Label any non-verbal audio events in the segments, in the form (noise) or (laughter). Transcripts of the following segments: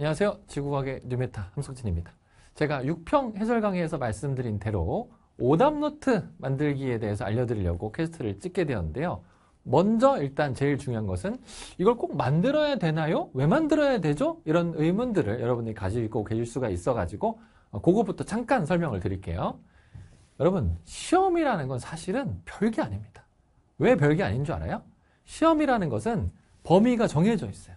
안녕하세요. 지구과학의 뉴메타 함석진입니다. 제가 6평 해설 강의에서 말씀드린 대로 오답 노트 만들기에 대해서 알려드리려고 퀘스트를 찍게 되었는데요. 먼저 일단 제일 중요한 것은 이걸 꼭 만들어야 되나요? 왜 만들어야 되죠? 이런 의문들을 여러분이 가지고 계실 수가 있어가지고 어, 그것부터 잠깐 설명을 드릴게요. 여러분 시험이라는 건 사실은 별게 아닙니다. 왜 별게 아닌 줄 알아요? 시험이라는 것은 범위가 정해져 있어요.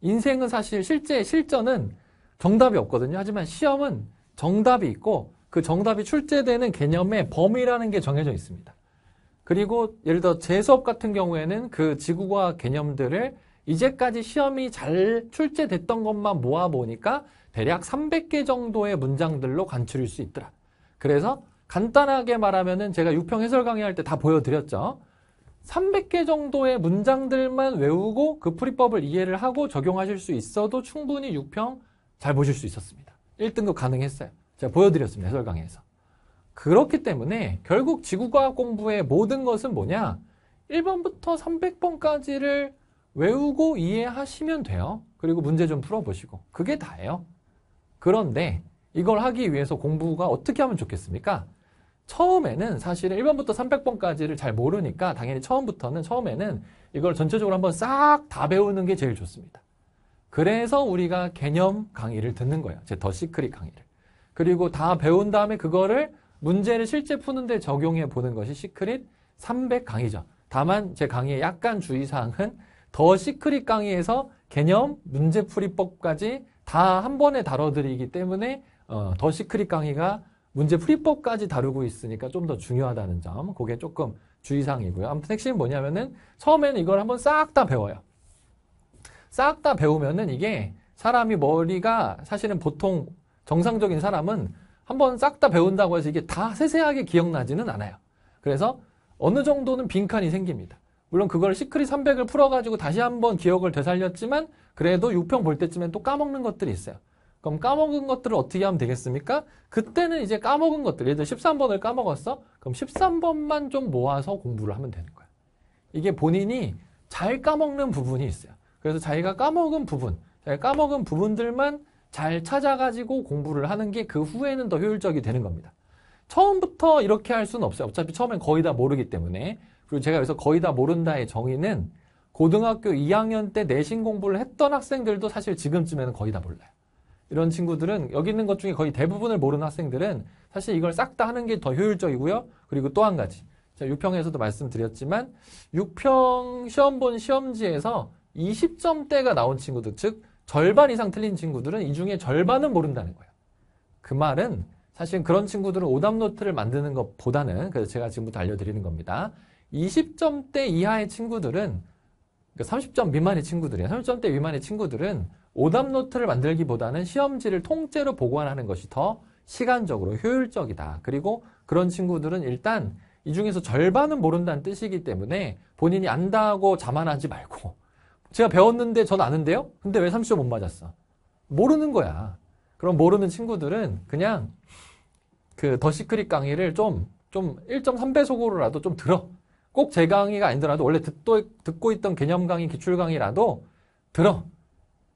인생은 사실 실제 실전은 정답이 없거든요. 하지만 시험은 정답이 있고 그 정답이 출제되는 개념의 범위라는 게 정해져 있습니다. 그리고 예를 들어 재수업 같은 경우에는 그 지구과학 개념들을 이제까지 시험이 잘 출제됐던 것만 모아보니까 대략 300개 정도의 문장들로 간추릴 수 있더라. 그래서 간단하게 말하면은 제가 6평 해설 강의할 때 다 보여드렸죠. 300개 정도의 문장들만 외우고 그 풀이법을 이해를 하고 적용하실 수 있어도 충분히 6평 잘 보실 수 있었습니다. 1등급 가능했어요. 제가 보여드렸습니다. 해설 강의에서. 그렇기 때문에 결국 지구과학 공부의 모든 것은 뭐냐? 1번부터 300번까지를 외우고 이해하시면 돼요. 그리고 문제 좀 풀어보시고. 그게 다예요. 그런데 이걸 하기 위해서 공부가 어떻게 하면 좋겠습니까? 처음에는 사실 1번부터 300번까지를 잘 모르니까 당연히 처음부터는 처음에는 이걸 전체적으로 한번 싹 다 배우는 게 제일 좋습니다. 그래서 우리가 개념 강의를 듣는 거예요. 제 더 시크릿 강의를. 그리고 다 배운 다음에 그거를 문제를 실제 푸는데 적용해 보는 것이 시크릿 300 강의죠. 다만 제 강의의 약간 주의사항은 더 시크릿 강의에서 개념, 문제풀이법까지 다 한 번에 다뤄드리기 때문에 어, 더 시크릿 강의가 문제 풀이법까지 다루고 있으니까 좀 더 중요하다는 점, 그게 조금 주의사항이고요. 아무튼 핵심이 뭐냐면은 처음에는 이걸 한번 싹 다 배워요. 싹 다 배우면은 이게 사람이 머리가 사실은 보통 정상적인 사람은 한번 싹 다 배운다고 해서 이게 다 세세하게 기억나지는 않아요. 그래서 어느 정도는 빈칸이 생깁니다. 물론 그걸 시크릿 300을 풀어가지고 다시 한번 기억을 되살렸지만 그래도 6평 볼 때쯤엔 또 까먹는 것들이 있어요. 그럼 까먹은 것들을 어떻게 하면 되겠습니까? 그때는 이제 까먹은 것들, 예를 들어 13번을 까먹었어? 그럼 13번만 좀 모아서 공부를 하면 되는 거야. 이게 본인이 잘 까먹는 부분이 있어요. 그래서 자기가 까먹은 부분, 자기가 까먹은 부분들만 잘 찾아가지고 공부를 하는 게 그 후에는 더 효율적이 되는 겁니다. 처음부터 이렇게 할 수는 없어요. 어차피 처음엔 거의 다 모르기 때문에. 그리고 제가 여기서 거의 다 모른다의 정의는 고등학교 2학년 때 내신 공부를 했던 학생들도 사실 지금쯤에는 거의 다 몰라요. 이런 친구들은 여기 있는 것 중에 거의 대부분을 모르는 학생들은 사실 이걸 싹 다 하는 게 더 효율적이고요. 그리고 또 한 가지. 자, 6평에서도 말씀드렸지만 6평 시험 본 시험지에서 20점대가 나온 친구들, 즉 절반 이상 틀린 친구들은 이 중에 절반은 모른다는 거예요. 그 말은 사실 그런 친구들은 오답 노트를 만드는 것보다는 그래서 제가 지금부터 알려드리는 겁니다. 20점대 이하의 친구들은 그러니까 30점 미만의 친구들이에요. 30점대 미만의 친구들은 오답 노트를 만들기보다는 시험지를 통째로 보관하는 것이 더 시간적으로 효율적이다. 그리고 그런 친구들은 일단 이 중에서 절반은 모른다는 뜻이기 때문에 본인이 안다고 자만하지 말고 (laughs) 제가 배웠는데 전 아는데요? 근데 왜3 0초못 맞았어? 모르는 거야. 그럼 모르는 친구들은 그냥 그 더 시크릿 강의를 좀, 좀 1.3배속으로라도 좀 들어. 꼭 제 강의가 아니더라도 원래 듣도, 듣고 있던 개념 강의, 기출 강의라도 들어.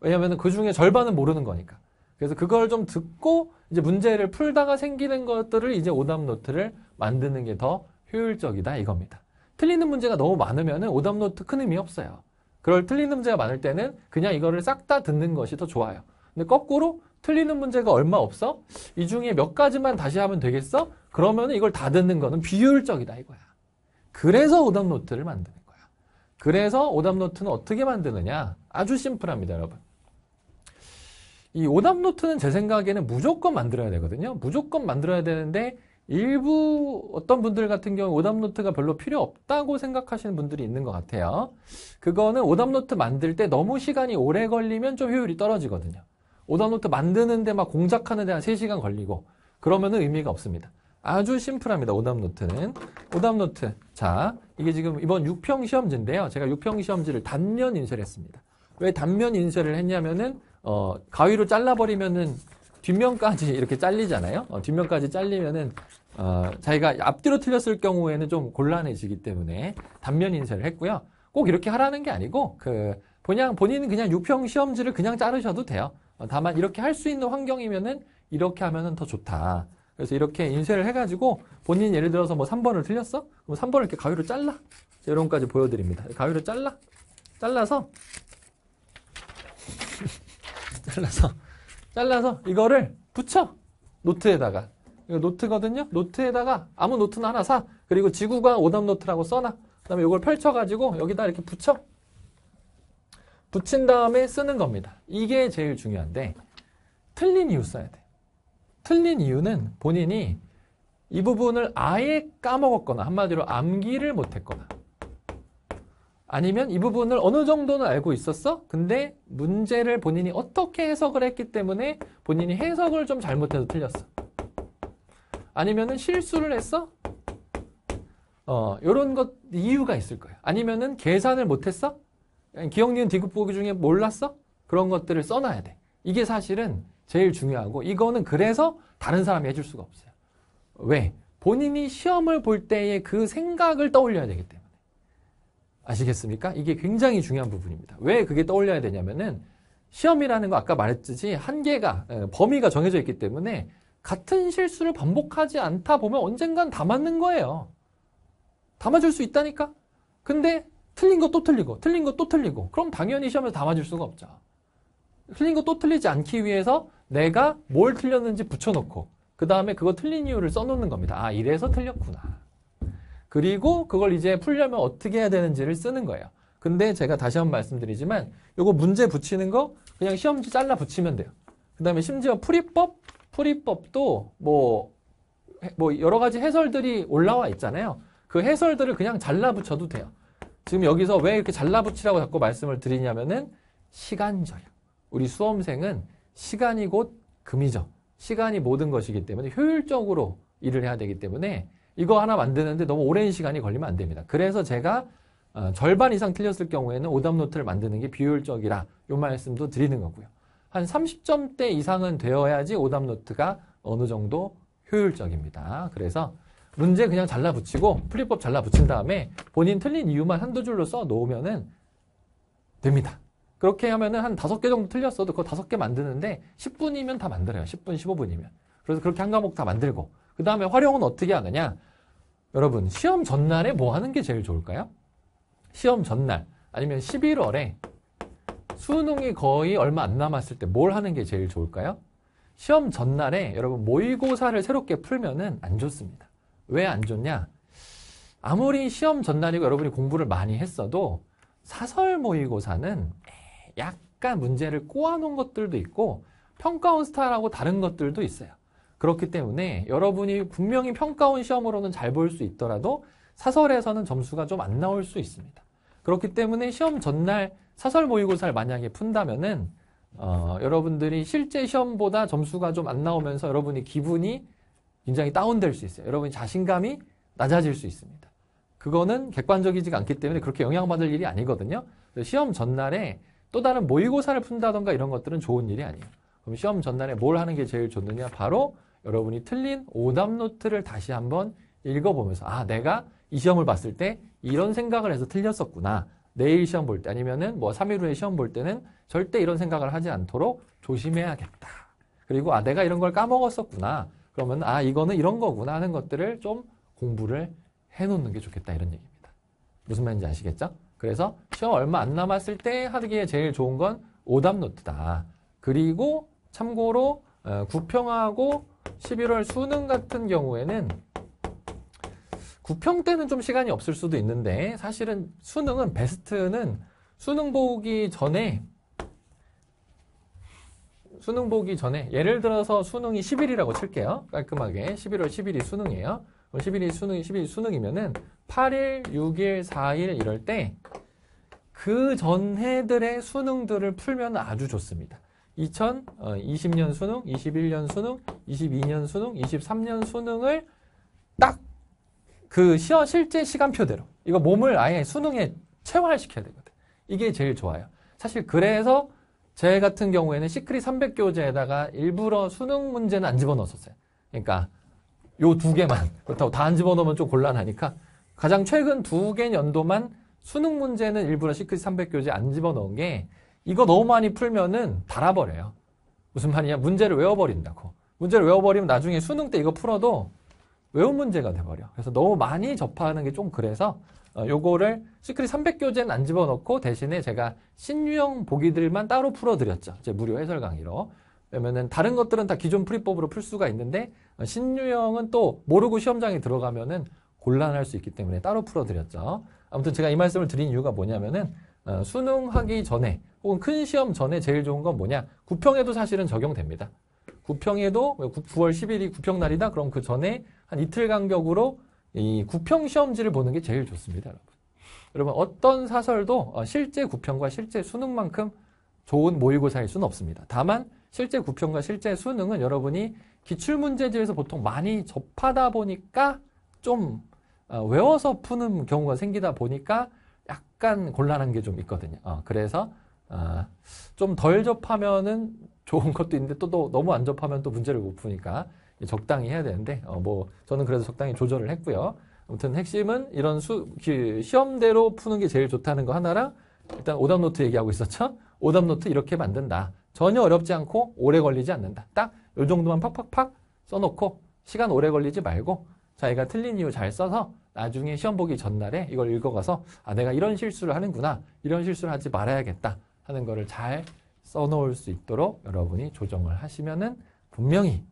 왜냐하면 그 중에 절반은 모르는 거니까. 그래서 그걸 좀 듣고 이제 문제를 풀다가 생기는 것들을 이제 오답 노트를 만드는 게 더 효율적이다 이겁니다. 틀리는 문제가 너무 많으면 오답 노트 큰 의미 없어요. 그럴 틀리는 문제가 많을 때는 그냥 이거를 싹 다 듣는 것이 더 좋아요. 근데 거꾸로 틀리는 문제가 얼마 없어? 이 중에 몇 가지만 다시 하면 되겠어? 그러면 이걸 다 듣는 거는 비효율적이다 이거야. 그래서 오답 노트를 만드는 거야. 그래서 오답 노트는 어떻게 만드느냐? 아주 심플합니다, 여러분. 이 오답 노트는 제 생각에는 무조건 만들어야 되거든요. 무조건 만들어야 되는데 일부 어떤 분들 같은 경우 오답 노트가 별로 필요 없다고 생각하시는 분들이 있는 것 같아요. 그거는 오답 노트 만들 때 너무 시간이 오래 걸리면 좀 효율이 떨어지거든요. 오답 노트 만드는데 막 공작하는데 한 3시간 걸리고 그러면은 의미가 없습니다. 아주 심플합니다. 오답 노트는. 오답 노트. 자, 이게 지금 이번 6평 시험지인데요. 제가 6평 시험지를 단면 인쇄를 했습니다. 왜 단면 인쇄를 했냐면은 어, 가위로 잘라버리면은 뒷면까지 (laughs) 이렇게 잘리잖아요. 어, 뒷면까지 잘리면은 어, 자기가 앞뒤로 틀렸을 경우에는 좀 곤란해지기 때문에 단면 인쇄를 했고요. 꼭 이렇게 하라는 게 아니고 그 그냥 본인은 그냥 6평 시험지를 그냥 자르셔도 돼요. 어, 다만 이렇게 할 수 있는 환경이면은 이렇게 하면은 더 좋다. 그래서 이렇게 인쇄를 해가지고 본인 예를 들어서 뭐 3번을 틀렸어? 그럼 3번을 이렇게 가위로 잘라. 이런까지 보여드립니다. 가위로 잘라. 잘라서 잘라서 잘라서 이거를 붙여 노트에다가 이거 노트거든요. 노트에다가 아무 노트나 하나 사. 그리고 지구가 오답 노트라고 써놔. 그다음에 이걸 펼쳐가지고 여기다 이렇게 붙여. 붙인 다음에 쓰는 겁니다. 이게 제일 중요한데 틀린 이유 써야 돼. 틀린 이유는 본인이 이 부분을 아예 까먹었거나 한마디로 암기를 못했거나 아니면 이 부분을 어느 정도는 알고 있었어? 근데 문제를 본인이 어떻게 해석을 했기 때문에 본인이 해석을 좀 잘못해서 틀렸어. 아니면은 실수를 했어? 어, 요런 것 이유가 있을 거예요. 아니면은 계산을 못 했어? 기억 니은 디귿 보기 중에 몰랐어? 그런 것들을 써놔야 돼. 이게 사실은 제일 중요하고 이거는 그래서 다른 사람이 해줄 수가 없어요. 왜? 본인이 시험을 볼 때의 그 생각을 떠올려야 되기 때문에. 아시겠습니까? 이게 굉장히 중요한 부분입니다. 왜 그게 떠올려야 되냐면은 시험이라는 거 아까 말했듯이 한계가 예, 범위가 정해져 있기 때문에 같은 실수를 반복하지 않다 보면 언젠간 다 맞는 거예요. 다 맞을 수 있다니까. 근데 틀린 거 또 틀리고 틀린 거 또 틀리고 그럼 당연히 시험에서 다 맞을 수가 없죠. 틀린 거 또 틀리지 않기 위해서 내가 뭘 틀렸는지 붙여놓고 그 다음에 그거 틀린 이유를 써놓는 겁니다. 아 이래서 틀렸구나. 그리고 그걸 이제 풀려면 어떻게 해야 되는지를 쓰는 거예요. 근데 제가 다시 한번 말씀드리지만 요거 문제 붙이는 거 그냥 시험지 잘라 붙이면 돼요. 그 다음에 심지어 풀이법? 풀이법도 뭐, 뭐 여러 가지 해설들이 올라와 있잖아요. 그 해설들을 그냥 잘라 붙여도 돼요. 지금 여기서 왜 이렇게 잘라 붙이라고 자꾸 말씀을 드리냐면은 시간 절약. 우리 수험생은 시간이 곧 금이죠. 시간이 모든 것이기 때문에 효율적으로 일을 해야 되기 때문에 이거 하나 만드는데 너무 오랜 시간이 걸리면 안 됩니다. 그래서 제가 어, 절반 이상 틀렸을 경우에는 오답 노트를 만드는 게 비효율적이라 요 말씀도 드리는 거고요. 한 30점대 이상은 되어야지 오답 노트가 어느 정도 효율적입니다. 그래서 문제 그냥 잘라 붙이고 풀이법 잘라 붙인 다음에 본인 틀린 이유만 한두 줄로 써 놓으면은 됩니다. 그렇게 하면은 한 다섯 개 정도 틀렸어도 그거 다섯 개 만드는데 10분이면 다 만들어요. 10분, 15분이면. 그래서 그렇게 한 과목 다 만들고 그 다음에 활용은 어떻게 하느냐? 여러분 시험 전날에 뭐 하는 게 제일 좋을까요? 시험 전날 아니면 11월에 수능이 거의 얼마 안 남았을 때 뭘 하는 게 제일 좋을까요? 시험 전날에 여러분 모의고사를 새롭게 풀면은 안 좋습니다. 왜 안 좋냐? 아무리 시험 전날이고 여러분이 공부를 많이 했어도 사설 모의고사는 약간 문제를 꼬아놓은 것들도 있고 평가원 스타라고 다른 것들도 있어요. 그렇기 때문에 여러분이 분명히 평가원 시험으로는 잘 볼 수 있더라도 사설에서는 점수가 좀 안 나올 수 있습니다. 그렇기 때문에 시험 전날 사설 모의고사를 만약에 푼다면은 어, 여러분들이 실제 시험보다 점수가 좀 안 나오면서 여러분이 기분이 굉장히 다운될 수 있어요. 여러분이 자신감이 낮아질 수 있습니다. 그거는 객관적이지가 않기 때문에 그렇게 영향받을 일이 아니거든요. 시험 전날에 또 다른 모의고사를 푼다던가 이런 것들은 좋은 일이 아니에요. 그럼 시험 전날에 뭘 하는 게 제일 좋느냐? 바로 여러분이 틀린 오답 노트를 다시 한번 읽어보면서 아 내가 이 시험을 봤을 때 이런 생각을 해서 틀렸었구나. 내일 시험 볼 때 아니면은 뭐 3일 후에 시험 볼 때는 절대 이런 생각을 하지 않도록 조심해야겠다. 그리고 아 내가 이런 걸 까먹었었구나. 그러면 아 이거는 이런 거구나 하는 것들을 좀 공부를 해놓는 게 좋겠다 이런 얘기입니다. 무슨 말인지 아시겠죠? 그래서 시험 얼마 안 남았을 때 하기에 제일 좋은 건 오답 노트다. 그리고 참고로 어, 구평하고 11월 수능 같은 경우에는 9평 때는 좀 시간이 없을 수도 있는데 사실은 수능은 베스트는 수능 보기 전에 수능 보기 전에 예를 들어서 수능이 10일이라고 칠게요. 깔끔하게 11월 10일이 수능이에요. 11일 수능이 10일 수능이면은 8일, 6일, 4일 이럴 때 그 전해들의 수능들을 풀면 아주 좋습니다. 2020년 어, 수능, 21년 수능, 22년 수능, 23년 수능을 딱 그 시어 실제 시간표대로 이거 몸을 아예 수능에 체활시켜야 되거든. 이게 제일 좋아요. 사실 그래서 제 같은 경우에는 시크릿 300교재에다가 일부러 수능 문제는 안 집어넣었었어요. 그러니까 요 두 개만 그렇다고 다 안 집어넣으면 좀 곤란하니까 가장 최근 두 개 연도만 수능 문제는 일부러 시크릿 300교재 안 집어넣은 게 이거 너무 많이 풀면은 달아버려요. 무슨 말이냐? 문제를 외워버린다고. 문제를 외워버리면 나중에 수능 때 이거 풀어도 외운 문제가 돼버려. 그래서 너무 많이 접하는 게 좀 그래서 어, 요거를 시크릿 300교재는 안 집어넣고 대신에 제가 신유형 보기들만 따로 풀어드렸죠. 제 무료 해설 강의로. 그러면은 다른 것들은 다 기존 풀이법으로 풀 수가 있는데 어, 신유형은 또 모르고 시험장에 들어가면은 곤란할 수 있기 때문에 따로 풀어드렸죠. 아무튼 제가 이 말씀을 드린 이유가 뭐냐면은 어, 수능하기 전에 혹은 큰 시험 전에 제일 좋은 건 뭐냐? 구평에도 사실은 적용됩니다. 구평에도 9월 10일이 구평 날이다. 그럼 그 전에 한 이틀 간격으로 이 구평 시험지를 보는 게 제일 좋습니다, 여러분. 여러분 어떤 사설도 어, 실제 구평과 실제 수능만큼 좋은 모의고사일 수는 없습니다. 다만 실제 구평과 실제 수능은 여러분이 기출문제지에서 보통 많이 접하다 보니까 좀 어, 외워서 푸는 경우가 생기다 보니까 약간 곤란한 게 좀 있거든요. 어, 그래서 어, 좀덜 접하면은 좋은 것도 있는데 또, 또 너무 안 접하면 또 문제를 못 푸니까 적당히 해야 되는데 어, 뭐 저는 그래서 적당히 조절을 했고요. 아무튼 핵심은 이런 수, 그 시험대로 푸는 게 제일 좋다는 거 하나랑 일단 오답노트 얘기하고 있었죠? 오답노트 이렇게 만든다. 전혀 어렵지 않고 오래 걸리지 않는다. 딱 이 정도만 팍팍팍 써놓고 시간 오래 걸리지 말고 자기가 틀린 이유 잘 써서 나중에 시험 보기 전날에 이걸 읽어가서 아 내가 이런 실수를 하는구나 이런 실수를 하지 말아야겠다 하는 거를 잘 써놓을 수 있도록 여러분이 조정을 하시면은 분명히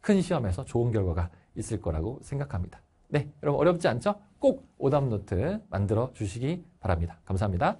큰 시험에서 좋은 결과가 있을 거라고 생각합니다. 네, 여러분 어렵지 않죠? 꼭 오답노트 만들어 주시기 바랍니다. 감사합니다.